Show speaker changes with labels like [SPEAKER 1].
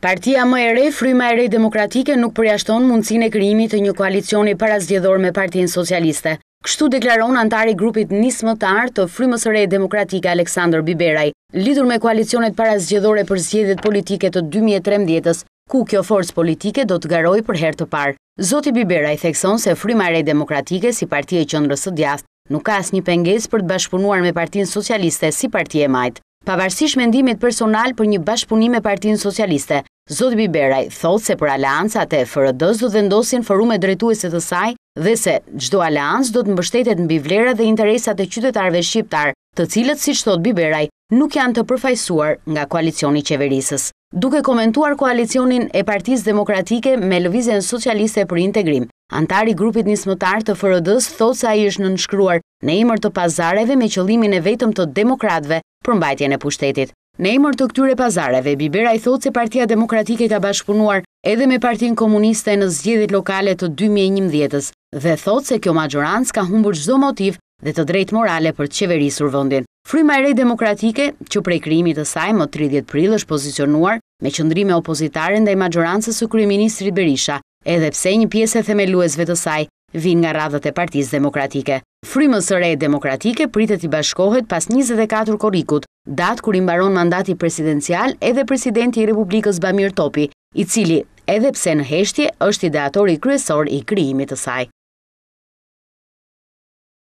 [SPEAKER 1] Partia më e re, fryma e re demokratike nuk përjashton mundësin e kryimi të një koalicioni para zgjedor me partinë socialiste. Kështu deklaron antari grupit nismëtar të frymës e re demokratike Aleksandr Biberaj, lidur me koalicionet para zgjedhore për zgjedit politike të 2013-ës, ku kjo forës politike do të garoj për her të parë. Zoti Biberaj thekson se fryma e re demokratike si partia e qëndrës të djathë, nuk ka asë një penges për të bashkëpunuar me partinë socialiste si partia e majtë. Pavarësish mendimit personal për një bashkëpunim me partinë socialiste, Zotë Biberaj thotë se për aleancat e frd do dhe ndosin forume drejtuese të saj dhe se gjdo aleans do të mbështetet në bivlera dhe interesat e qytetarve shqiptar, të cilët, si qëtot Biberaj, nuk janë të përfajsuar nga koalicioni qeverisës. Duke komentuar koalicionin e partiz demokratike me lëvizjen socialiste për integrim, Antari grupit nismëtar të FRD-s thot se a i është nënshkruar në imër të pazareve me qëllimin e vetëm të demokratve për mbajtjen e pushtetit. Në imër të këtyre pazareve, Bibera i thot se partia demokratike ka bashkëpunuar edhe me partin komuniste në zgjedit lokale të 2011 dhe thot se kjo majorans ka humbur gjdo motiv dhe të drejt morale për të qeverisur vëndin. Fryma e rej demokratike, që prej krimit të saj më 30 prill është pozicionuar me qëndrime opozitare ndaj majorancës së kryeministrit Berisha, edhe pse një pjesë e themeluesve të saj vinë nga radhët e Partisë Demokratike. Frymës së re demokratike pritet i bashkohet pas 24 korrikut, datë kur i mbaron mandati presidencial edhe presidenti i Republikës Bamir Topi, i cili edhe pse në heshtje është ideatori kryesor i krijimit të saj.